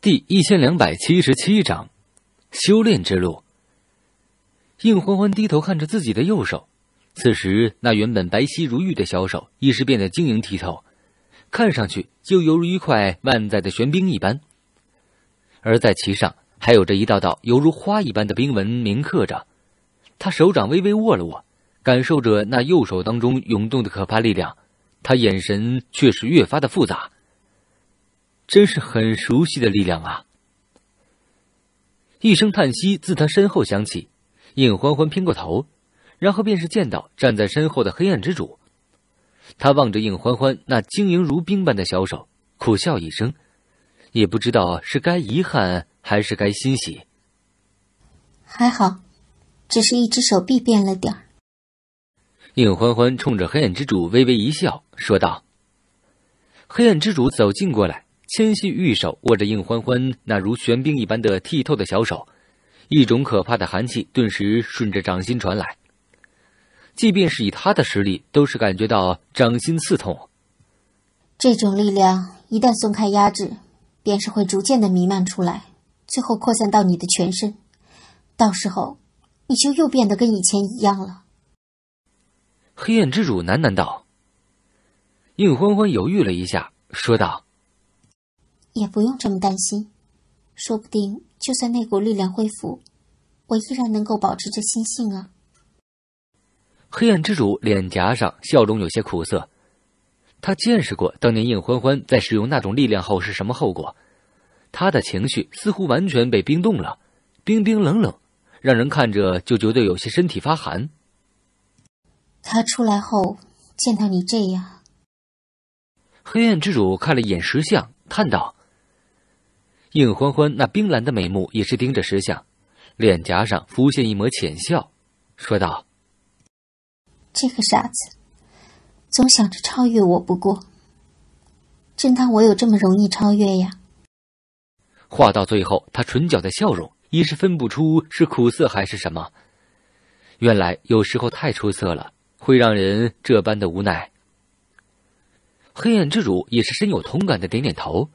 第一千两百七十七章，修炼之路。应欢欢低头看着自己的右手，此时那原本白皙如玉的小手，一时变得晶莹剔透，看上去就犹如一块万载的玄冰一般。而在其上，还有着一道道犹如花一般的冰纹铭刻着。他手掌微微握了握，感受着那右手当中涌动的可怕力量，他眼神却是越发的复杂。真是很熟悉的力量啊！一声叹息自他身后响起，应欢欢偏过头，然后便是见到站在身后的黑暗之主。他望着应欢欢那晶莹如冰般的小手，苦笑一声，也不知道是该遗憾还是该欣喜。还好，只是一只手臂变了点儿。应欢欢冲着黑暗之主微微一笑，说道：“黑暗之主，走近过来。”纤细玉手握着应欢欢那如玄冰一般的剔透的小手，一种可怕的寒气顿时顺着掌心传来。即便是以他的实力，都是感觉到掌心刺痛。这种力量一旦松开压制，便是会逐渐的弥漫出来，最后扩散到你的全身。到时候，你就又变得跟以前一样了。黑暗之主喃喃道。应欢欢犹豫了一下，说道。也不用这么担心，说不定就算那股力量恢复，我依然能够保持着心性啊。黑暗之主脸颊上笑容有些苦涩，他见识过当年应欢欢在使用那种力量后是什么后果，他的情绪似乎完全被冰冻了，冰冰冷冷，让人看着就觉得有些身体发寒。他出来后见到你这样，黑暗之主看了一眼石像，叹道。宁欢欢那冰蓝的眉目也是盯着石像，脸颊上浮现一抹浅笑，说道：“这个傻子，总想着超越我。不过，真当我有这么容易超越呀？”话到最后，他唇角的笑容一时分不出是苦涩还是什么。原来有时候太出色了，会让人这般的无奈。黑暗之主也是深有同感的，点点头。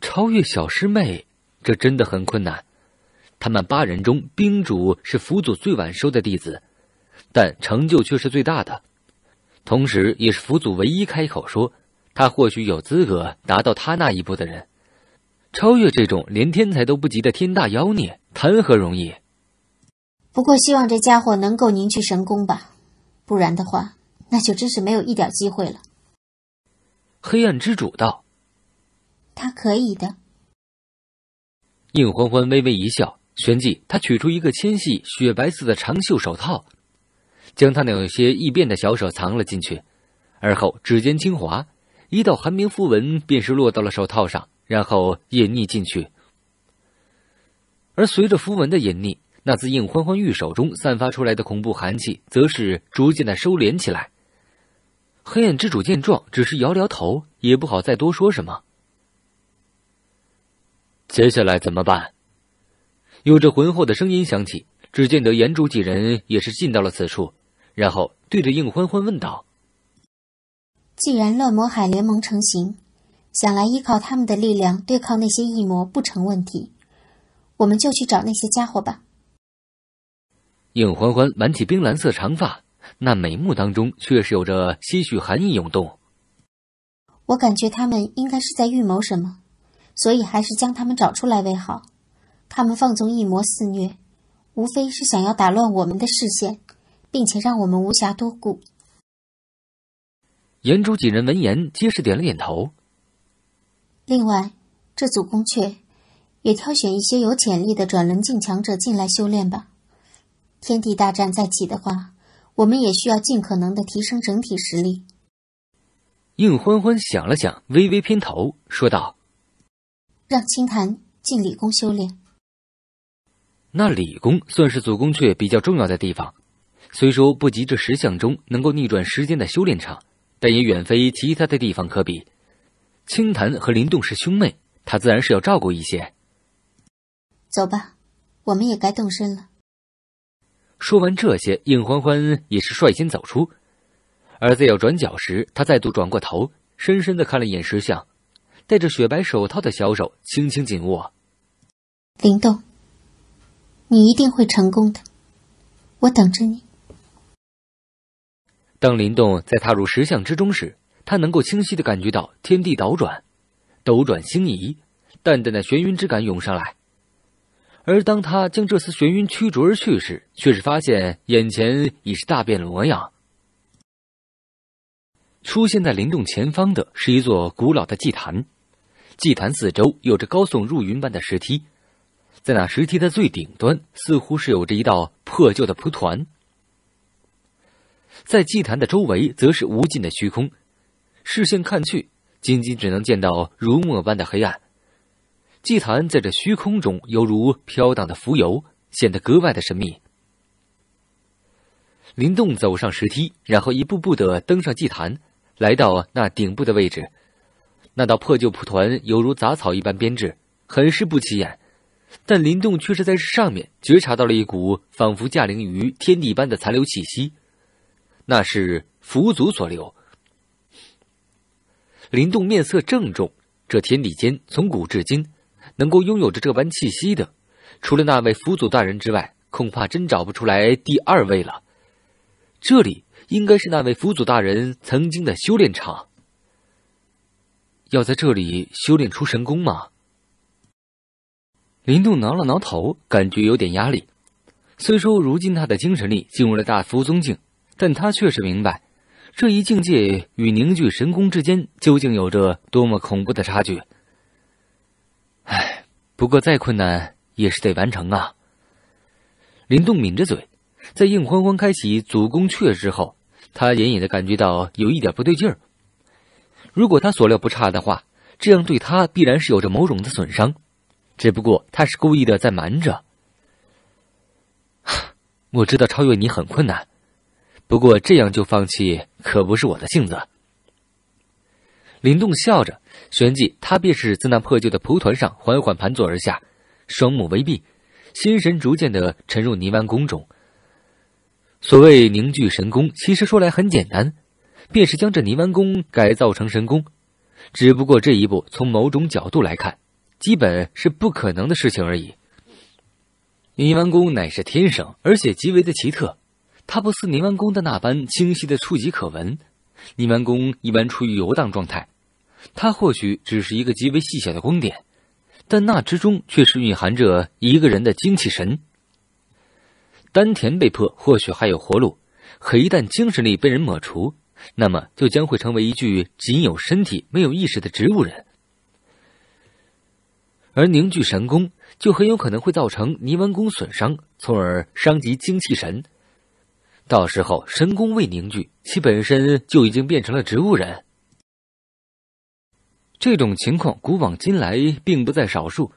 超越小师妹，这真的很困难。他们八人中，冰主是佛祖最晚收的弟子，但成就却是最大的，同时也是佛祖唯一开口说他或许有资格达到他那一步的人。超越这种连天才都不及的天大妖孽，谈何容易？不过，希望这家伙能够凝聚神功吧，不然的话，那就真是没有一点机会了。黑暗之主道。他可以的。应欢欢微微一笑，旋即他取出一个纤细雪白色的长袖手套，将他那有些异变的小手藏了进去，而后指尖轻滑，一道寒冰符文便是落到了手套上，然后隐匿进去。而随着符文的隐匿，那自应欢欢玉手中散发出来的恐怖寒气，则是逐渐的收敛起来。黑暗之主见状，只是摇摇头，也不好再多说什么。接下来怎么办？有着浑厚的声音响起，只见得岩主几人也是进到了此处，然后对着应欢欢问道：“既然乱魔海联盟成型，想来依靠他们的力量对抗那些异魔不成问题，我们就去找那些家伙吧。”应欢欢挽起冰蓝色长发，那眉目当中却是有着些许寒意涌动。我感觉他们应该是在预谋什么。所以还是将他们找出来为好。他们放纵异魔肆虐，无非是想要打乱我们的视线，并且让我们无暇多顾。颜珠几人闻言，皆是点了点头。另外，这组宫阙也挑选一些有潜力的转轮境强者进来修炼吧。天地大战再起的话，我们也需要尽可能的提升整体实力。应欢欢想了想，微微偏头说道。让清谈进理工修炼，那理工算是祖宫阙比较重要的地方。虽说不及这石像中能够逆转时间的修炼场，但也远非其他的地方可比。清谈和林动是兄妹，他自然是要照顾一些。走吧，我们也该动身了。说完这些，应欢欢也是率先走出。而在要转角时，他再度转过头，深深的看了一眼石像。戴着雪白手套的小手轻轻紧握，林动，你一定会成功的，我等着你。当林动在踏入石像之中时，他能够清晰的感觉到天地倒转，斗转星移，淡淡的眩晕之感涌上来。而当他将这丝眩晕驱逐而去时，却是发现眼前已是大变模样。出现在灵动前方的是一座古老的祭坛。祭坛四周有着高耸入云般的石梯，在那石梯的最顶端，似乎是有着一道破旧的蒲团。在祭坛的周围，则是无尽的虚空，视线看去，仅仅只能见到如墨般的黑暗。祭坛在这虚空中，犹如飘荡的浮游，显得格外的神秘。林动走上石梯，然后一步步的登上祭坛，来到那顶部的位置。那道破旧蒲团犹如杂草一般编制，很是不起眼，但林动却是在这上面觉察到了一股仿佛驾临于天地般的残留气息，那是佛祖所留。林动面色郑重：这天地间从古至今，能够拥有着这般气息的，除了那位佛祖大人之外，恐怕真找不出来第二位了。这里应该是那位佛祖大人曾经的修炼场。要在这里修炼出神功吗？林动挠了挠头，感觉有点压力。虽说如今他的精神力进入了大佛宗境，但他确实明白这一境界与凝聚神功之间究竟有着多么恐怖的差距。唉，不过再困难也是得完成啊。林动抿着嘴，在硬欢欢开启祖宫阙之后，他隐隐的感觉到有一点不对劲儿。如果他所料不差的话，这样对他必然是有着某种的损伤，只不过他是故意的在瞒着。我知道超越你很困难，不过这样就放弃可不是我的性子。林动笑着，旋即他便是自那破旧的蒲团上缓缓盘坐而下，双目微闭，心神逐渐的沉入泥丸宫中。所谓凝聚神功，其实说来很简单。便是将这泥丸宫改造成神宫，只不过这一步从某种角度来看，基本是不可能的事情而已。泥丸宫乃是天生，而且极为的奇特。它不似泥丸宫的那般清晰的触及可闻。泥丸宫一般处于游荡状态，它或许只是一个极为细小的宫殿，但那之中却是蕴含着一个人的精气神。丹田被破，或许还有活路，可一旦精神力被人抹除，那么就将会成为一具仅有身体没有意识的植物人，而凝聚神功就很有可能会造成泥丸宫损伤，从而伤及精气神。到时候神功未凝聚，其本身就已经变成了植物人。这种情况古往今来并不在少数，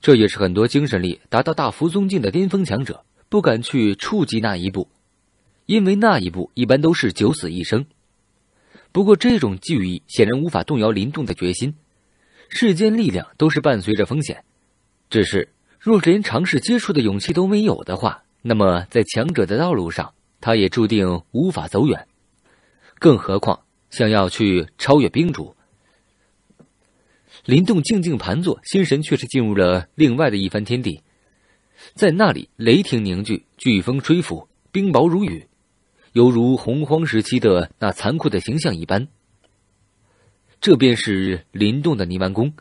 这也是很多精神力达到大佛宗境的巅峰强者不敢去触及那一步。因为那一步一般都是九死一生。不过，这种惧意显然无法动摇林动的决心。世间力量都是伴随着风险，只是若是连尝试接触的勇气都没有的话，那么在强者的道路上，他也注定无法走远。更何况，想要去超越冰主，林动静静盘坐，心神却是进入了另外的一番天地。在那里，雷霆凝聚，飓风吹拂，冰雹如雨。犹如洪荒时期的那残酷的形象一般。这便是林动的泥丸宫。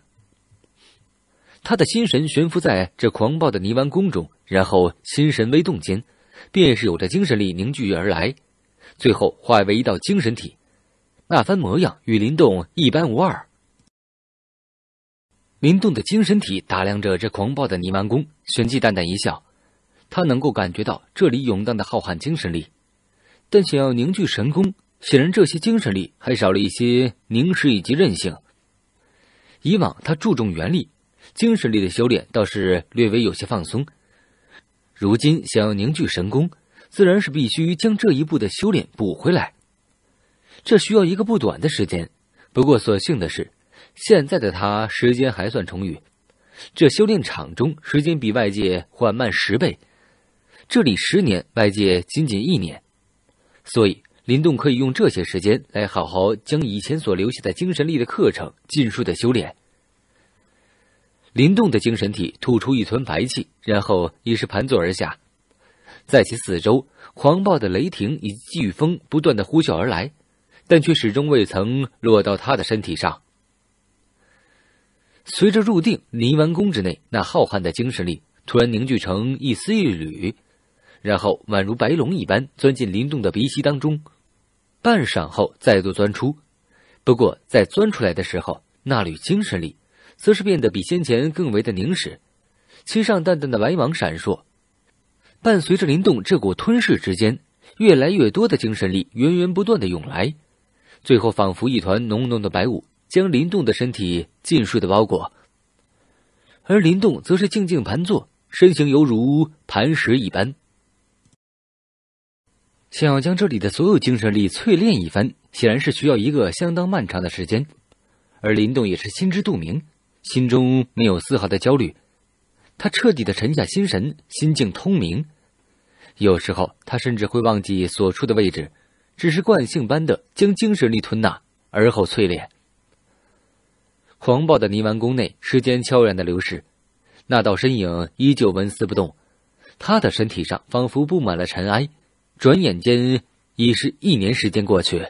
他的心神悬浮在这狂暴的泥丸宫中，然后心神微动间，便是有着精神力凝聚而来，最后化为一道精神体。那番模样与林动一般无二。林动的精神体打量着这狂暴的泥丸宫，旋即淡淡一笑。他能够感觉到这里涌荡的浩瀚精神力。但想要凝聚神功，显然这些精神力还少了一些凝实以及韧性。以往他注重元力，精神力的修炼倒是略微有些放松。如今想要凝聚神功，自然是必须将这一步的修炼补回来。这需要一个不短的时间。不过所幸的是，现在的他时间还算充裕。这修炼场中时间比外界缓慢十倍，这里十年，外界仅仅一年。所以，林动可以用这些时间来好好将以前所留下的精神力的课程尽数的修炼。林动的精神体吐出一团白气，然后一是盘坐而下，在其四周，狂暴的雷霆以及飓风不断的呼啸而来，但却始终未曾落到他的身体上。随着入定，泥丸宫之内那浩瀚的精神力突然凝聚成一丝一缕。然后宛如白龙一般钻进林动的鼻息当中，半晌后再度钻出，不过在钻出来的时候，那缕精神力则是变得比先前更为的凝实，其上淡淡的白芒闪烁，伴随着林动这股吞噬之间，越来越多的精神力源源不断的涌来，最后仿佛一团浓浓的白雾将林动的身体尽数的包裹，而林动则是静静盘坐，身形犹如磐石一般。想要将这里的所有精神力淬炼一番，显然是需要一个相当漫长的时间，而林动也是心知肚明，心中没有丝毫的焦虑，他彻底的沉下心神，心境通明。有时候他甚至会忘记所处的位置，只是惯性般的将精神力吞纳，而后淬炼。狂暴的泥丸宫内，时间悄然的流逝，那道身影依旧纹丝不动，他的身体上仿佛布满了尘埃。转眼间，已是一年时间过去。